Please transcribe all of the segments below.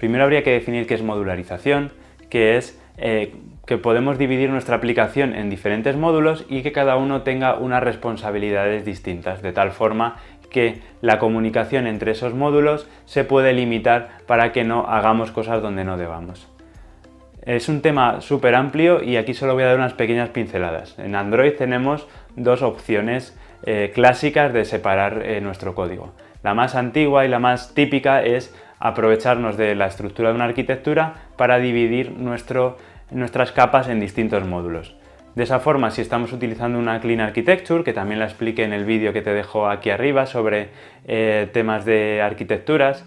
Primero habría que definir qué es modularización, que es eh, que podemos dividir nuestra aplicación en diferentes módulos y que cada uno tenga unas responsabilidades distintas, de tal forma que la comunicación entre esos módulos se puede limitar para que no hagamos cosas donde no debamos. Es un tema súper amplio y aquí solo voy a dar unas pequeñas pinceladas. En Android tenemos dos opciones eh, clásicas de separar eh, nuestro código. La más antigua y la más típica es aprovecharnos de la estructura de una arquitectura para dividir nuestras capas en distintos módulos. De esa forma, si estamos utilizando una Clean Architecture, que también la expliqué en el vídeo que te dejo aquí arriba sobre eh, temas de arquitecturas,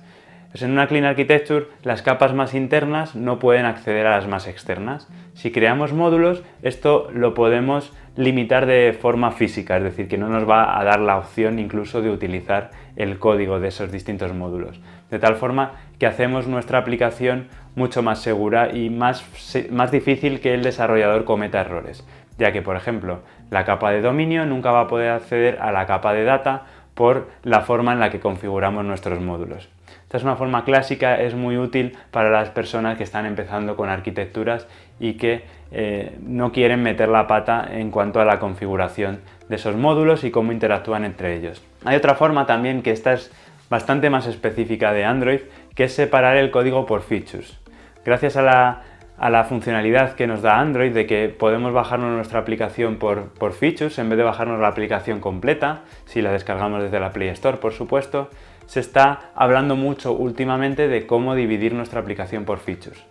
pues en una Clean Architecture las capas más internas no pueden acceder a las más externas. Si creamos módulos, esto lo podemos limitar de forma física, es decir, que no nos va a dar la opción incluso de utilizar el código de esos distintos módulos. De tal forma que hacemos nuestra aplicación mucho más segura y más, más difícil que el desarrollador cometa errores, ya que, por ejemplo, la capa de dominio nunca va a poder acceder a la capa de data por la forma en la que configuramos nuestros módulos. Esta es una forma clásica, es muy útil para las personas que están empezando con arquitecturas y que eh, no quieren meter la pata en cuanto a la configuración de esos módulos y cómo interactúan entre ellos. Hay otra forma también que esta es bastante más específica de Android, que es separar el código por features. Gracias a la a la funcionalidad que nos da Android de que podemos bajarnos nuestra aplicación por, features en vez de bajarnos la aplicación completa, si la descargamos desde la Play Store por supuesto, se está hablando mucho últimamente de cómo dividir nuestra aplicación por features.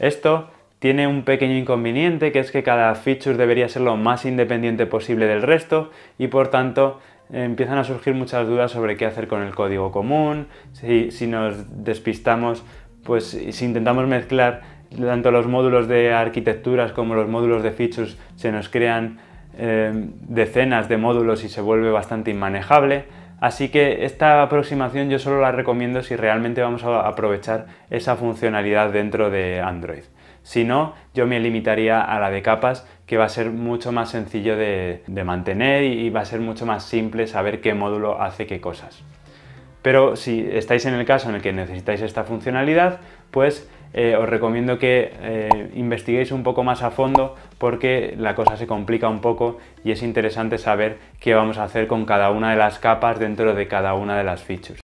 Esto tiene un pequeño inconveniente que es que cada feature debería ser lo más independiente posible del resto y por tanto empiezan a surgir muchas dudas sobre qué hacer con el código común, si nos despistamos, pues si intentamos mezclar tanto los módulos de arquitecturas como los módulos de features se nos crean eh, decenas de módulos y se vuelve bastante inmanejable. Así que esta aproximación yo solo la recomiendo si realmente vamos a aprovechar esa funcionalidad dentro de Android. Si no, yo me limitaría a la de capas, que va a ser mucho más sencillo de, de mantener y va a ser mucho más simple saber qué módulo hace qué cosas. Pero si estáis en el caso en el que necesitáis esta funcionalidad, pues eh, os recomiendo que eh, investiguéis un poco más a fondo porque la cosa se complica un poco y es interesante saber qué vamos a hacer con cada una de las capas dentro de cada una de las features.